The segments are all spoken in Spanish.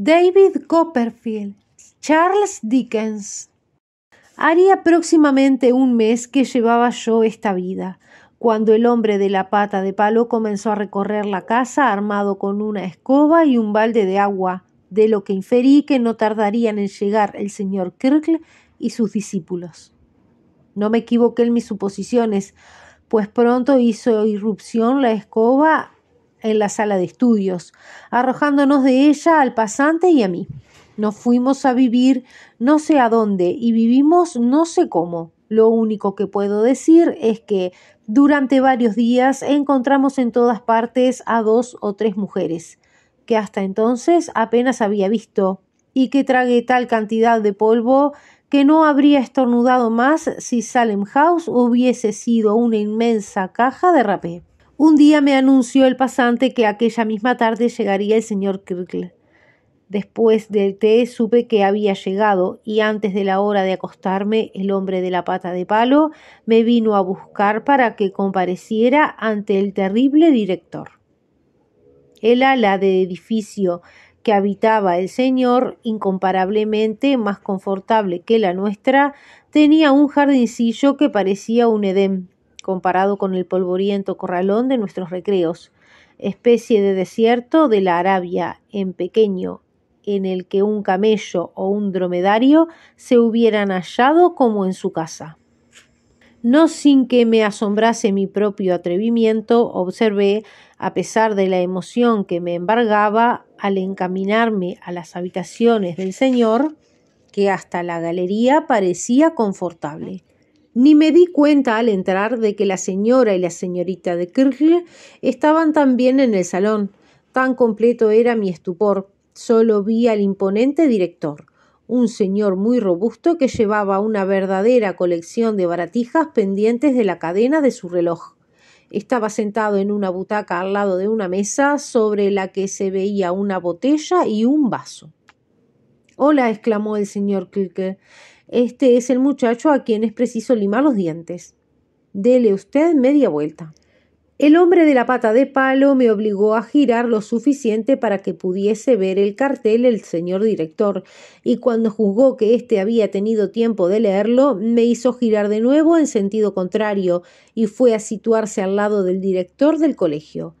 David Copperfield, Charles Dickens. Haría próximamente un mes que llevaba yo esta vida, cuando el hombre de la pata de palo comenzó a recorrer la casa armado con una escoba y un balde de agua, de lo que inferí que no tardarían en llegar el señor Kirkle y sus discípulos. No me equivoqué en mis suposiciones, pues pronto hizo irrupción la escoba en la sala de estudios, arrojándonos de ella al pasante y a mí. Nos fuimos a vivir no sé a dónde y vivimos no sé cómo. Lo único que puedo decir es que durante varios días encontramos en todas partes a dos o tres mujeres, que hasta entonces apenas había visto, y que tragué tal cantidad de polvo que no habría estornudado más si Salem House hubiese sido una inmensa caja de rapé. Un día me anunció el pasante que aquella misma tarde llegaría el señor Kirkle. Después del té supe que había llegado y antes de la hora de acostarme el hombre de la pata de palo me vino a buscar para que compareciera ante el terrible director. El ala de edificio que habitaba el señor, incomparablemente más confortable que la nuestra, tenía un jardincillo que parecía un Edén comparado con el polvoriento corralón de nuestros recreos, especie de desierto de la Arabia en pequeño, en el que un camello o un dromedario se hubieran hallado como en su casa. No sin que me asombrase mi propio atrevimiento, observé, a pesar de la emoción que me embargaba al encaminarme a las habitaciones del Señor, que hasta la galería parecía confortable. Ni me di cuenta al entrar de que la señora y la señorita de Kirchle estaban también en el salón. Tan completo era mi estupor. Solo vi al imponente director, un señor muy robusto que llevaba una verdadera colección de baratijas pendientes de la cadena de su reloj. Estaba sentado en una butaca al lado de una mesa sobre la que se veía una botella y un vaso. Hola, exclamó el señor Kirke. Este es el muchacho a quien es preciso limar los dientes. Dele usted media vuelta. El hombre de la pata de palo me obligó a girar lo suficiente para que pudiese ver el cartel el señor director, y cuando juzgó que éste había tenido tiempo de leerlo, me hizo girar de nuevo en sentido contrario, y fue a situarse al lado del director del colegio.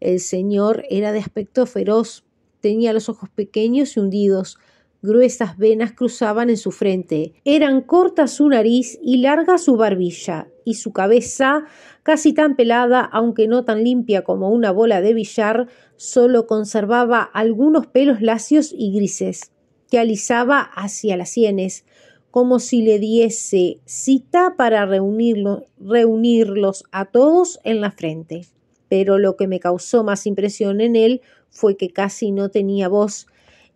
El señor era de aspecto feroz, tenía los ojos pequeños y hundidos, Gruesas venas cruzaban en su frente. Eran cortas su nariz y larga su barbilla, y su cabeza, casi tan pelada, aunque no tan limpia como una bola de billar, solo conservaba algunos pelos lacios y grises, que alisaba hacia las sienes, como si le diese cita para reunirlos a todos en la frente. Pero lo que me causó más impresión en él fue que casi no tenía voz,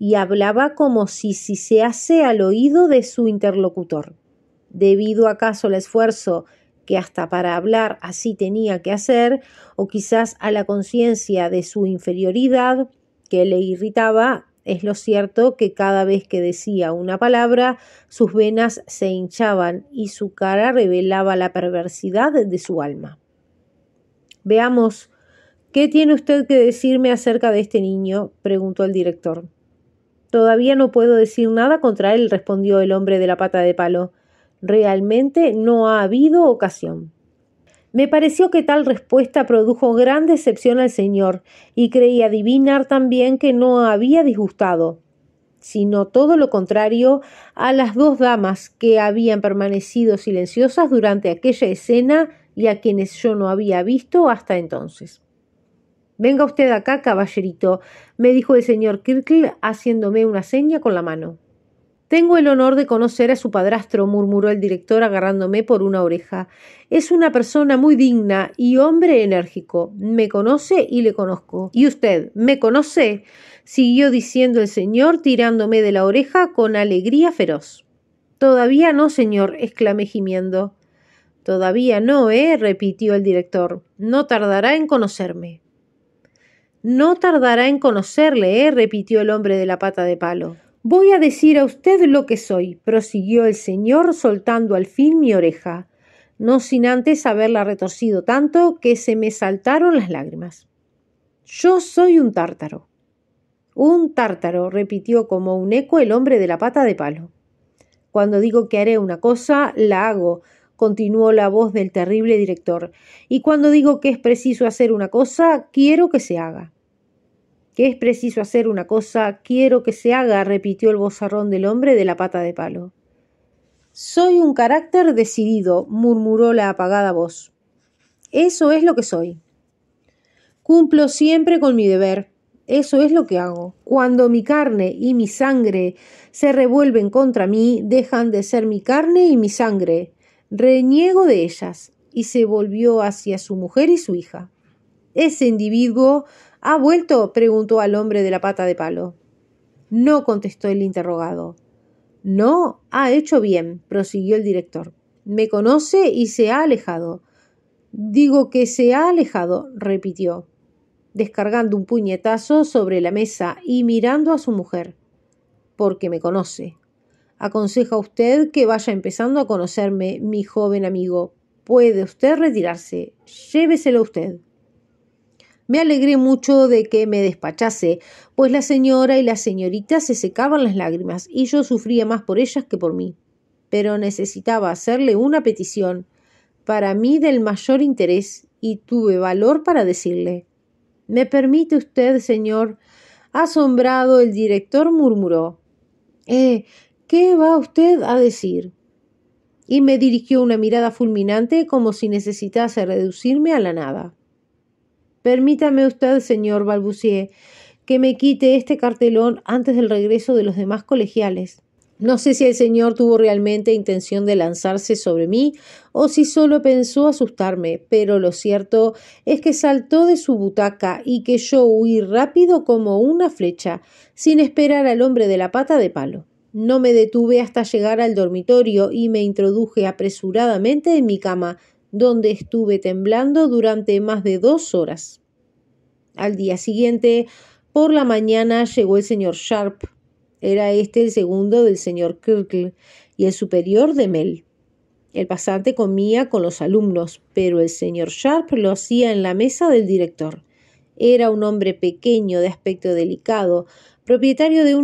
y hablaba como si se hace al oído de su interlocutor. Debido acaso al esfuerzo que hasta para hablar así tenía que hacer, o quizás a la conciencia de su inferioridad que le irritaba, es lo cierto que cada vez que decía una palabra, sus venas se hinchaban y su cara revelaba la perversidad de su alma. Veamos, ¿qué tiene usted que decirme acerca de este niño? preguntó el director. Todavía no puedo decir nada contra él, respondió el hombre de la pata de palo. Realmente no ha habido ocasión. Me pareció que tal respuesta produjo gran decepción al señor, y creí adivinar también que no había disgustado, sino todo lo contrario a las dos damas que habían permanecido silenciosas durante aquella escena y a quienes yo no había visto hasta entonces. Venga usted acá, caballerito, me dijo el señor Kirkle, haciéndome una seña con la mano. Tengo el honor de conocer a su padrastro, murmuró el director agarrándome por una oreja. Es una persona muy digna y hombre enérgico. Me conoce y le conozco. ¿Y usted me conoce? siguió diciendo el señor, tirándome de la oreja con alegría feroz. Todavía no, señor, exclamé gimiendo. Todavía no, ¿eh? repitió el director. No tardará en conocerme. No tardará en conocerle, ¿eh? repitió el hombre de la pata de palo. Voy a decir a usted lo que soy, prosiguió el señor, soltando al fin mi oreja, no sin antes haberla retorcido tanto que se me saltaron las lágrimas. Yo soy un tártaro. Un tártaro, repitió como un eco el hombre de la pata de palo. Cuando digo que haré una cosa, la hago, continuó la voz del terrible director, y cuando digo que es preciso hacer una cosa, quiero que se haga. Que es preciso hacer una cosa, quiero que se haga, repitió el bozarrón del hombre de la pata de palo. Soy un carácter decidido, murmuró la apagada voz. Eso es lo que soy. Cumplo siempre con mi deber. Eso es lo que hago. Cuando mi carne y mi sangre se revuelven contra mí, dejan de ser mi carne y mi sangre. Reniego de ellas y se volvió hacia su mujer y su hija. ¿Ese individuo ha vuelto? preguntó al hombre de la pata de palo. No contestó el interrogado. No, ha hecho bien, prosiguió el director. Me conoce y se ha alejado. Digo que se ha alejado, repitió, descargando un puñetazo sobre la mesa y mirando a su mujer, porque me conoce. Aconseja usted que vaya empezando a conocerme, mi joven amigo. Puede usted retirarse. Lléveselo usted. Me alegré mucho de que me despachase, pues la señora y la señorita se secaban las lágrimas y yo sufría más por ellas que por mí. Pero necesitaba hacerle una petición, para mí del mayor interés, y tuve valor para decirle. ¿Me permite usted, señor? Asombrado, el director murmuró. Eh, ¿Qué va usted a decir? Y me dirigió una mirada fulminante como si necesitase reducirme a la nada. Permítame usted, señor balbucié, que me quite este cartelón antes del regreso de los demás colegiales. No sé si el señor tuvo realmente intención de lanzarse sobre mí o si solo pensó asustarme, pero lo cierto es que saltó de su butaca y que yo huí rápido como una flecha, sin esperar al hombre de la pata de palo. No me detuve hasta llegar al dormitorio y me introduje apresuradamente en mi cama, donde estuve temblando durante más de dos horas. Al día siguiente, por la mañana, llegó el señor Sharp. Era este el segundo del señor Kirkle y el superior de Mel. El pasante comía con los alumnos, pero el señor Sharp lo hacía en la mesa del director. Era un hombre pequeño, de aspecto delicado, propietario de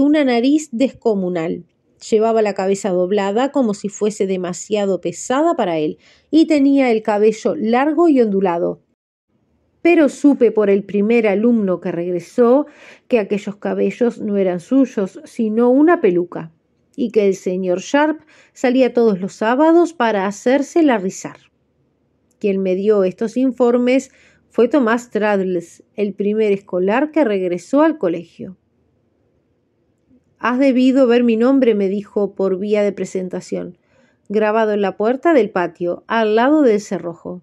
una, nariz descomunal. Llevaba la cabeza doblada como si fuese demasiado pesada para él, y tenía el cabello largo y ondulado. Pero supe por el primer alumno que regresó que aquellos cabellos no eran suyos, sino una peluca, y que el señor Sharp salía todos los sábados para hacérsela rizar. Quien me dio estos informes fue Tomás Tradles el primer escolar que regresó al colegio. Has debido ver mi nombre, me dijo por vía de presentación, grabado en la puerta del patio, al lado del cerrojo.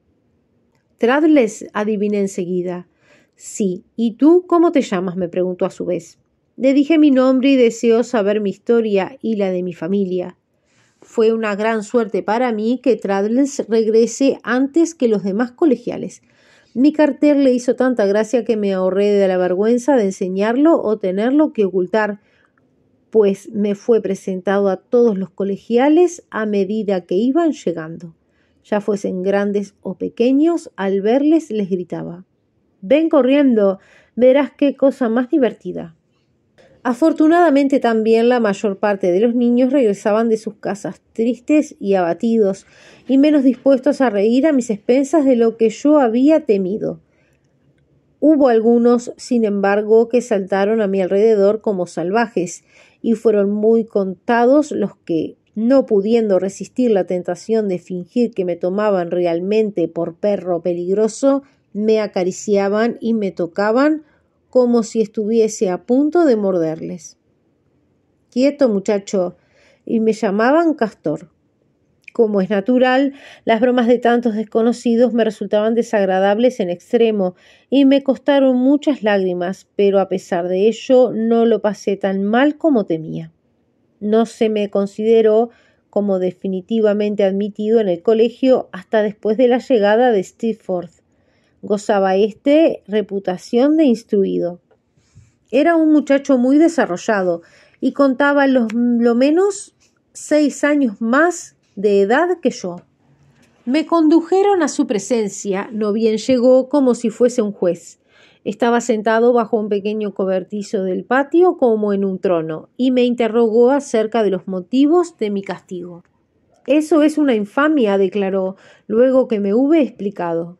Tradles adiviné enseguida. Sí, ¿y tú cómo te llamas? me preguntó a su vez. Le dije mi nombre y deseo saber mi historia y la de mi familia. Fue una gran suerte para mí que Tradles regrese antes que los demás colegiales, mi cartel le hizo tanta gracia que me ahorré de la vergüenza de enseñarlo o tenerlo que ocultar, pues me fue presentado a todos los colegiales a medida que iban llegando. Ya fuesen grandes o pequeños, al verles les gritaba Ven corriendo, verás qué cosa más divertida. Afortunadamente también la mayor parte de los niños regresaban de sus casas tristes y abatidos, y menos dispuestos a reír a mis expensas de lo que yo había temido. Hubo algunos, sin embargo, que saltaron a mi alrededor como salvajes, y fueron muy contados los que, no pudiendo resistir la tentación de fingir que me tomaban realmente por perro peligroso, me acariciaban y me tocaban como si estuviese a punto de morderles. Quieto, muchacho, y me llamaban Castor. Como es natural, las bromas de tantos desconocidos me resultaban desagradables en extremo y me costaron muchas lágrimas, pero a pesar de ello no lo pasé tan mal como temía. No se me consideró como definitivamente admitido en el colegio hasta después de la llegada de Stefford gozaba este reputación de instruido. Era un muchacho muy desarrollado y contaba los, lo menos seis años más de edad que yo. Me condujeron a su presencia, no bien llegó como si fuese un juez. Estaba sentado bajo un pequeño cobertizo del patio como en un trono, y me interrogó acerca de los motivos de mi castigo. Eso es una infamia, declaró, luego que me hube explicado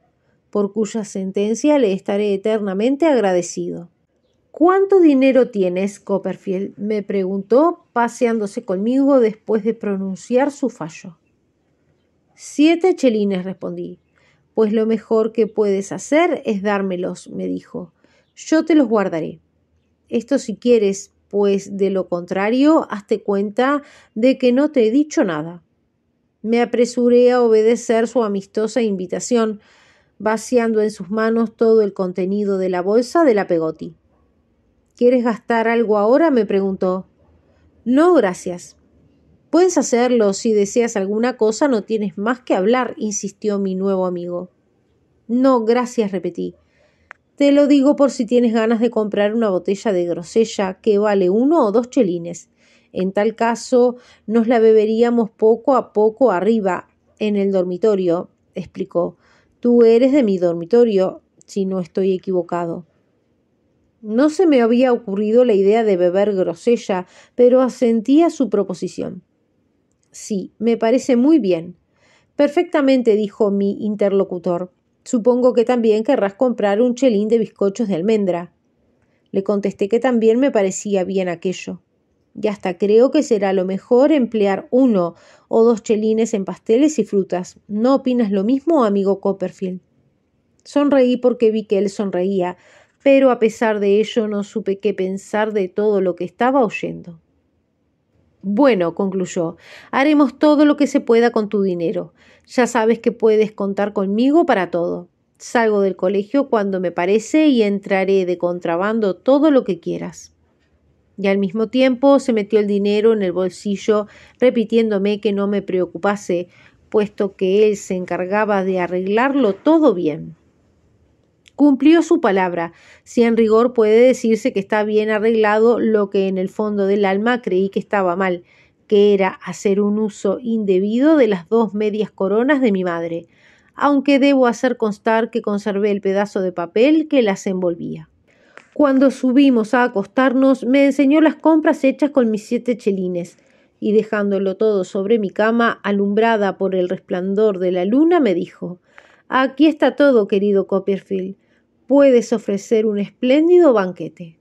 por cuya sentencia le estaré eternamente agradecido. ¿Cuánto dinero tienes, Copperfield? me preguntó, paseándose conmigo después de pronunciar su fallo. Siete chelines, respondí. Pues lo mejor que puedes hacer es dármelos, me dijo. Yo te los guardaré. Esto si quieres, pues de lo contrario, hazte cuenta de que no te he dicho nada. Me apresuré a obedecer su amistosa invitación, vaciando en sus manos todo el contenido de la bolsa de la Pegoti. ¿Quieres gastar algo ahora? me preguntó. No, gracias. Puedes hacerlo si deseas alguna cosa, no tienes más que hablar, insistió mi nuevo amigo. No, gracias, repetí. Te lo digo por si tienes ganas de comprar una botella de grosella que vale uno o dos chelines. En tal caso, nos la beberíamos poco a poco arriba, en el dormitorio, explicó. Tú eres de mi dormitorio, si no estoy equivocado. No se me había ocurrido la idea de beber grosella, pero asentí a su proposición. Sí, me parece muy bien. Perfectamente, dijo mi interlocutor. Supongo que también querrás comprar un chelín de bizcochos de almendra. Le contesté que también me parecía bien aquello y hasta creo que será lo mejor emplear uno o dos chelines en pasteles y frutas. ¿No opinas lo mismo, amigo Copperfield? Sonreí porque vi que él sonreía, pero a pesar de ello no supe qué pensar de todo lo que estaba oyendo. Bueno, concluyó, haremos todo lo que se pueda con tu dinero. Ya sabes que puedes contar conmigo para todo. Salgo del colegio cuando me parece y entraré de contrabando todo lo que quieras y al mismo tiempo se metió el dinero en el bolsillo repitiéndome que no me preocupase, puesto que él se encargaba de arreglarlo todo bien. Cumplió su palabra, si en rigor puede decirse que está bien arreglado lo que en el fondo del alma creí que estaba mal, que era hacer un uso indebido de las dos medias coronas de mi madre, aunque debo hacer constar que conservé el pedazo de papel que las envolvía. Cuando subimos a acostarnos, me enseñó las compras hechas con mis siete chelines, y dejándolo todo sobre mi cama, alumbrada por el resplandor de la luna, me dijo Aquí está todo, querido Copperfield. Puedes ofrecer un espléndido banquete.